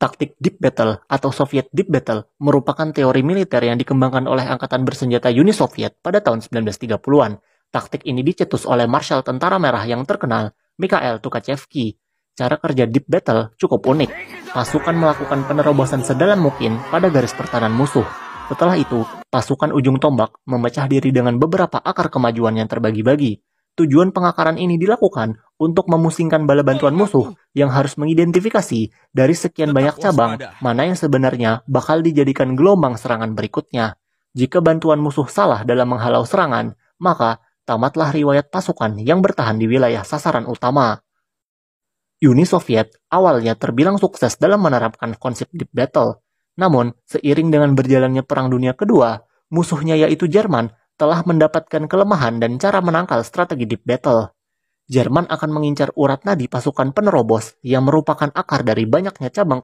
taktik deep battle atau Soviet deep battle merupakan teori militer yang dikembangkan oleh angkatan bersenjata Uni Soviet pada tahun 1930-an. Taktik ini dicetus oleh Marshal Tentara Merah yang terkenal, Mikhail Tukhachevsky. Cara kerja deep battle cukup unik. Pasukan melakukan penerobosan sedalam mungkin pada garis pertahanan musuh. Setelah itu, pasukan ujung tombak memecah diri dengan beberapa akar kemajuan yang terbagi-bagi. Tujuan pengakaran ini dilakukan untuk memusingkan bala bantuan iya, iya, musuh iya. yang harus mengidentifikasi dari sekian banyak cabang mana yang sebenarnya bakal dijadikan gelombang serangan berikutnya. Jika bantuan musuh salah dalam menghalau serangan, maka tamatlah riwayat pasukan yang bertahan di wilayah sasaran utama. Uni Soviet awalnya terbilang sukses dalam menerapkan konsep deep battle. Namun, seiring dengan berjalannya Perang Dunia Kedua, musuhnya yaitu Jerman telah mendapatkan kelemahan dan cara menangkal strategi deep battle. Jerman akan mengincar urat nadi pasukan penerobos yang merupakan akar dari banyaknya cabang